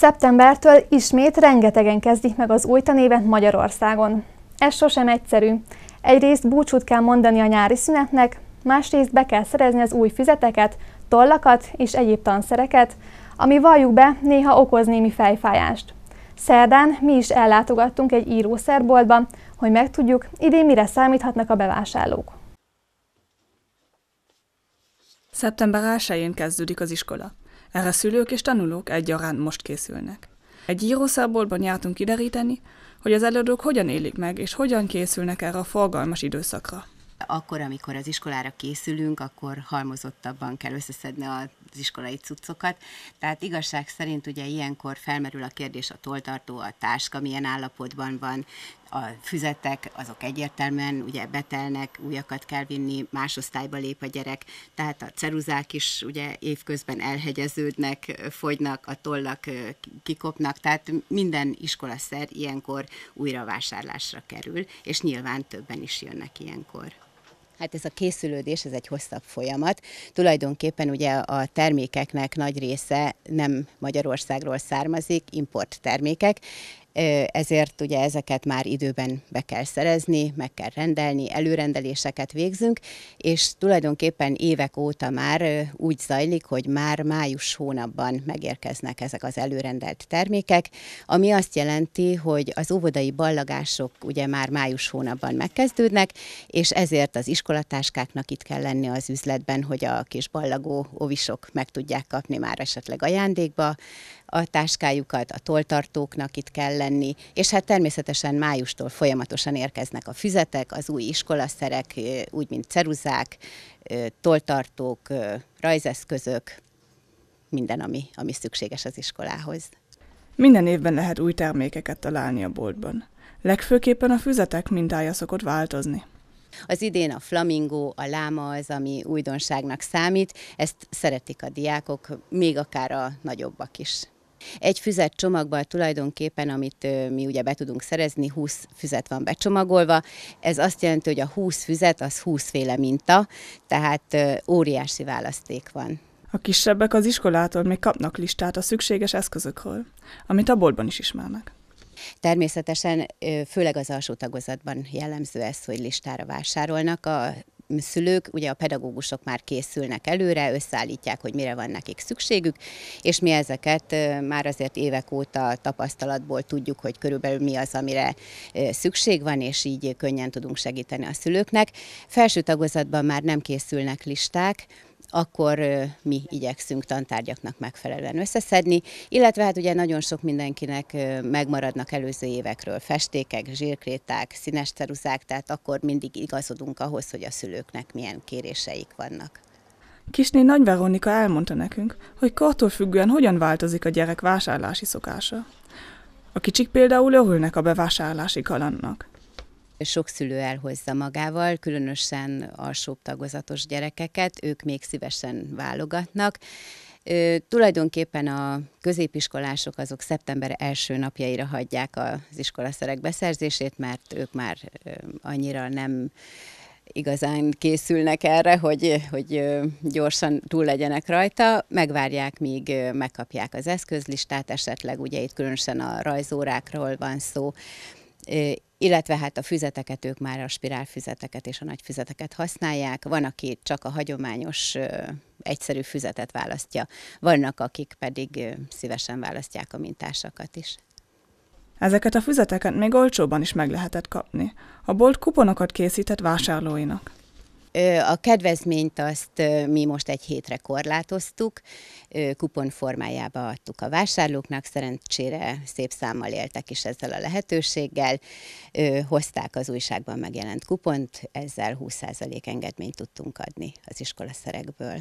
Szeptembertől ismét rengetegen kezdik meg az új tanévet Magyarországon. Ez sosem egyszerű. Egyrészt búcsút kell mondani a nyári szünetnek, másrészt be kell szerezni az új füzeteket, tollakat és egyéb tanszereket, ami valljuk be, néha okoz némi fejfájást. Szerdán mi is ellátogattunk egy írószerboltba, hogy megtudjuk, idén mire számíthatnak a bevásárlók. Szeptember 1-én kezdődik az iskola. Erre szülők és tanulók egyaránt most készülnek. Egy írószabolban jártunk kideríteni, hogy az előadók hogyan élik meg, és hogyan készülnek erre a forgalmas időszakra. Akkor, amikor az iskolára készülünk, akkor halmozottabban kell összeszedni a az iskolai cuccokat. Tehát igazság szerint ugye ilyenkor felmerül a kérdés a toltartó, a táska milyen állapotban van, a füzetek azok egyértelműen ugye betelnek, újakat kell vinni, más osztályba lép a gyerek, tehát a ceruzák is ugye évközben elhegyeződnek, fogynak, a tollak kikopnak, tehát minden iskolaszer ilyenkor újra vásárlásra kerül, és nyilván többen is jönnek ilyenkor. Hát ez a készülődés, ez egy hosszabb folyamat. Tulajdonképpen ugye a termékeknek nagy része nem Magyarországról származik, import termékek, ezért ugye ezeket már időben be kell szerezni, meg kell rendelni, előrendeléseket végzünk, és tulajdonképpen évek óta már úgy zajlik, hogy már május hónapban megérkeznek ezek az előrendelt termékek, ami azt jelenti, hogy az óvodai ballagások ugye már május hónapban megkezdődnek, és ezért az iskolatáskáknak itt kell lenni az üzletben, hogy a kis ballagó óvisok meg tudják kapni már esetleg ajándékba, a táskájukat, a toltartóknak itt kell lenni, és hát természetesen májustól folyamatosan érkeznek a füzetek, az új iskolaszerek, úgy mint ceruzák, toltartók, rajzeszközök, minden, ami, ami szükséges az iskolához. Minden évben lehet új termékeket találni a boltban. Legfőképpen a füzetek mintája szokott változni. Az idén a flamingó, a láma az, ami újdonságnak számít, ezt szeretik a diákok, még akár a nagyobbak is. Egy füzet csomagban tulajdonképpen, amit mi ugye be tudunk szerezni, 20 füzet van becsomagolva. Ez azt jelenti, hogy a 20 füzet az 20 féle minta, tehát óriási választék van. A kisebbek az iskolától még kapnak listát a szükséges eszközökről, amit a boltban is ismernek. Természetesen, főleg az alsó tagozatban jellemző ez, hogy listára vásárolnak. A szülők, ugye a pedagógusok már készülnek előre, összeállítják, hogy mire van nekik szükségük, és mi ezeket már azért évek óta tapasztalatból tudjuk, hogy körülbelül mi az, amire szükség van, és így könnyen tudunk segíteni a szülőknek. Felső tagozatban már nem készülnek listák, akkor mi igyekszünk tantárgyaknak megfelelően összeszedni, illetve hát ugye nagyon sok mindenkinek megmaradnak előző évekről festékek, zsírkréták, színes ceruzák, tehát akkor mindig igazodunk ahhoz, hogy a szülőknek milyen kéréseik vannak. Kisné Nagy Veronika elmondta nekünk, hogy kortól függően hogyan változik a gyerek vásárlási szokása. A kicsik például örülnek a bevásárlási kalannak. Sok szülő elhozza magával, különösen alsóbb tagozatos gyerekeket, ők még szívesen válogatnak. Ö, tulajdonképpen a középiskolások azok szeptember első napjaira hagyják az iskolaszerek beszerzését, mert ők már ö, annyira nem igazán készülnek erre, hogy, hogy gyorsan túl legyenek rajta, megvárják, míg megkapják az eszközlistát, esetleg ugye itt különösen a rajzórákról van szó, illetve hát a füzeteket ők már a spirálfüzeteket és a nagy füzeteket használják. Van, aki csak a hagyományos egyszerű füzetet választja, vannak, akik pedig szívesen választják a mintásakat is. Ezeket a füzeteket még olcsóban is meg lehetett kapni. A bolt kuponokat készített vásárlóinak. A kedvezményt azt mi most egy hétre korlátoztuk, kupon formájába adtuk a vásárlóknak, szerencsére szép számmal éltek is ezzel a lehetőséggel, hozták az újságban megjelent kupont, ezzel 20% engedményt tudtunk adni az iskola szerekből.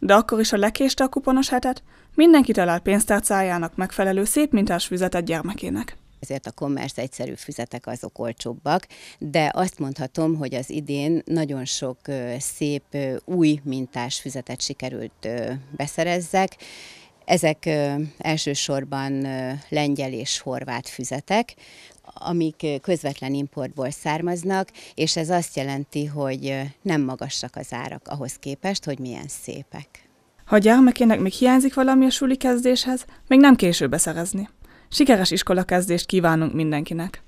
De akkor is, a lekéste a kuponos hetet, mindenki talál pénztárcájának megfelelő szép mintás füzetet gyermekének. Ezért a kommersz egyszerű füzetek azok olcsóbbak, de azt mondhatom, hogy az idén nagyon sok szép új mintás füzetet sikerült beszerezzek. Ezek elsősorban lengyel és horvát füzetek, amik közvetlen importból származnak, és ez azt jelenti, hogy nem magasak az árak ahhoz képest, hogy milyen szépek. Ha gyermekének még hiányzik valami a suli kezdéshez, még nem később beszerezni. Sikeres iskolakezdést kívánunk mindenkinek!